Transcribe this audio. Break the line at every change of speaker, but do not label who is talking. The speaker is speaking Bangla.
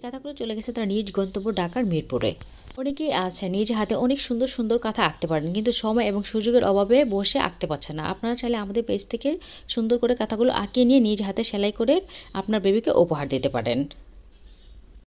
এই কাঁথাগুলো চলে গেছে তার নিজ গন্তব্য ঢাকার মিরপুরে অনেকেই আছে নিজ হাতে অনেক সুন্দর সুন্দর কাঁথা আঁকতে পারেন কিন্তু সময় এবং সুযোগের অভাবে বসে আঁকতে পারছেন না আপনারা চাইলে আমাদের পেজ থেকে সুন্দর করে কাঁথাগুলো আঁকিয়ে নিয়ে নিজ হাতে সেলাই করে আপনার বেবিকে উপহার দিতে পারেন